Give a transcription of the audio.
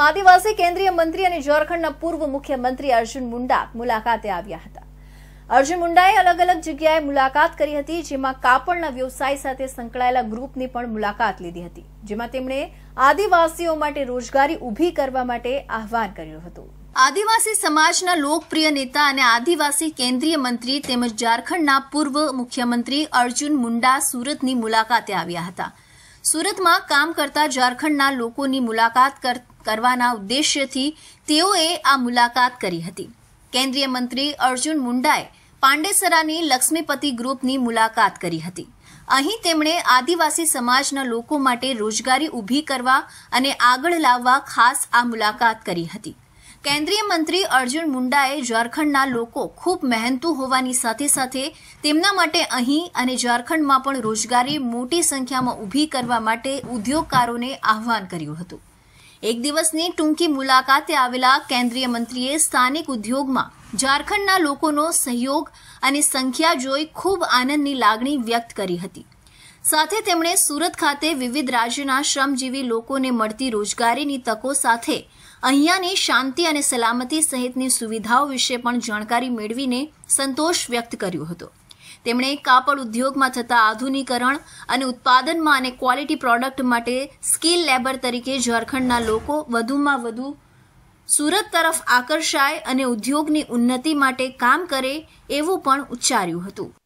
આદિવાસી કેન્દ્રીય મંત્રી અને ઝારખંડના પૂર્વ મુખ્યમંત્રી અર્જુન મુંડા મુલાકાતે આવ્યા હતા અર્જુન મુંડાએ અલગ અલગ જગ્યાએ મુલાકાત કરી હતી જેમાં કાપડના વ્યવસાય સાથે સંકળાયેલા ગ્રુપની પણ મુલાકાત લીધી હતી જેમાં તેમણે આદિવાસીઓ માટે રોજગારી ઊભી કરવા માટે આહવાન કર્યું હતું આદિવાસી સમાજના લોકપ્રિય નેતા અને આદિવાસી કેન્દ્રીય મંત્રી તેમજ ઝારખંડના પૂર્વ મુખ્યમંત્રી અર્જુન મુંડા સુરતની મુલાકાતે આવ્યા હતા સુરતમાં કામ કરતા ઝારખંડના લોકોની મુલાકાત કરવાના ઉદ્દેશ્યથી તેઓએ આ મુલાકાત કરી હતી કેન્દ્રીય મંત્રી અર્જુન મુંડાએ પાંડેસરાની લક્ષ્મીપતિ ગ્રુપની મુલાકાત કરી હતી અહીં તેમણે આદિવાસી સમાજના લોકો માટે રોજગારી ઊભી કરવા અને આગળ લાવવા ખાસ આ મુલાકાત કરી હતી કેન્દ્રીય મંત્રી અર્જુન મુંડાએ ઝારખંડના લોકો ખૂબ મહેનતુ હોવાની સાથે સાથે તેમના માટે અહીં અને ઝારખંડમાં પણ રોજગારી મોટી સંખ્યામાં ઊભી કરવા માટે ઉદ્યોગકારોને આહવાન કર્યું હતું એક દિવસની ટૂંકી મુલાકાતે આવેલા કેન્દ્રીય મંત્રીએ સ્થાનિક ઉદ્યોગમાં ઝારખંડના લોકોનો સહયોગ અને સંખ્યા જોઈ ખૂબ આનંદની લાગણી વ્યક્ત કરી હતી સાથે તેમણે સુરત ખાતે વિવિધ રાજ્યના શ્રમજીવી લોકોને મળતી રોજગારીની તકો સાથે અહીંયાની શાંતિ અને સલામતી સહિતની સુવિધાઓ વિશે પણ જાણકારી મેળવીને સંતોષ વ્યક્ત કર્યો હતો તેમણે કાપડ ઉદ્યોગમાં થતા આધુનિકરણ અને ઉત્પાદનમાં અને ક્વોલિટી પ્રોડક્ટ માટે સ્કિલ લેબર તરીકે ઝારખંડના લોકો વધુમાં વધુ સુરત તરફ આકર્ષાય અને ઉદ્યોગની ઉન્નતિ માટે કામ કરે એવું પણ ઉચ્ચાર્યું હતું